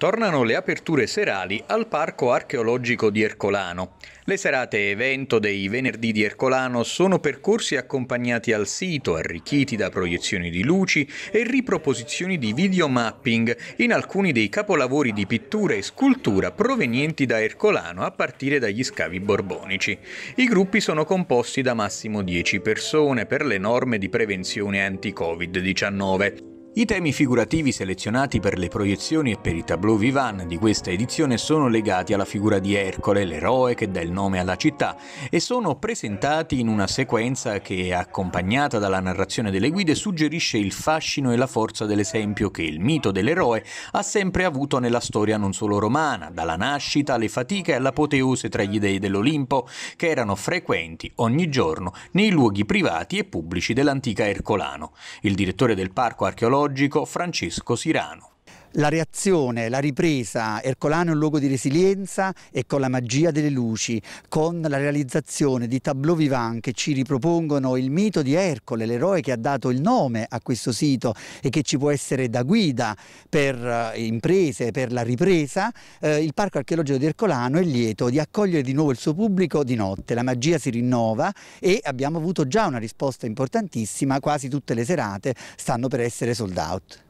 Tornano le aperture serali al Parco Archeologico di Ercolano. Le serate evento dei venerdì di Ercolano sono percorsi accompagnati al sito, arricchiti da proiezioni di luci e riproposizioni di videomapping in alcuni dei capolavori di pittura e scultura provenienti da Ercolano a partire dagli scavi borbonici. I gruppi sono composti da massimo 10 persone per le norme di prevenzione anti-Covid-19. I temi figurativi selezionati per le proiezioni e per i tableau vivant di questa edizione sono legati alla figura di Ercole, l'eroe che dà il nome alla città, e sono presentati in una sequenza che, accompagnata dalla narrazione delle guide, suggerisce il fascino e la forza dell'esempio che il mito dell'eroe ha sempre avuto nella storia non solo romana, dalla nascita alle fatiche e all'apoteose tra gli dei dell'Olimpo, che erano frequenti ogni giorno nei luoghi privati e pubblici dell'antica Ercolano. Il direttore del parco archeologico teologico Francesco Sirano. La reazione, la ripresa, Ercolano è un luogo di resilienza e con la magia delle luci, con la realizzazione di tableau vivant che ci ripropongono il mito di Ercole, l'eroe che ha dato il nome a questo sito e che ci può essere da guida per eh, imprese, per la ripresa, eh, il Parco Archeologico di Ercolano è lieto di accogliere di nuovo il suo pubblico di notte. La magia si rinnova e abbiamo avuto già una risposta importantissima, quasi tutte le serate stanno per essere sold out.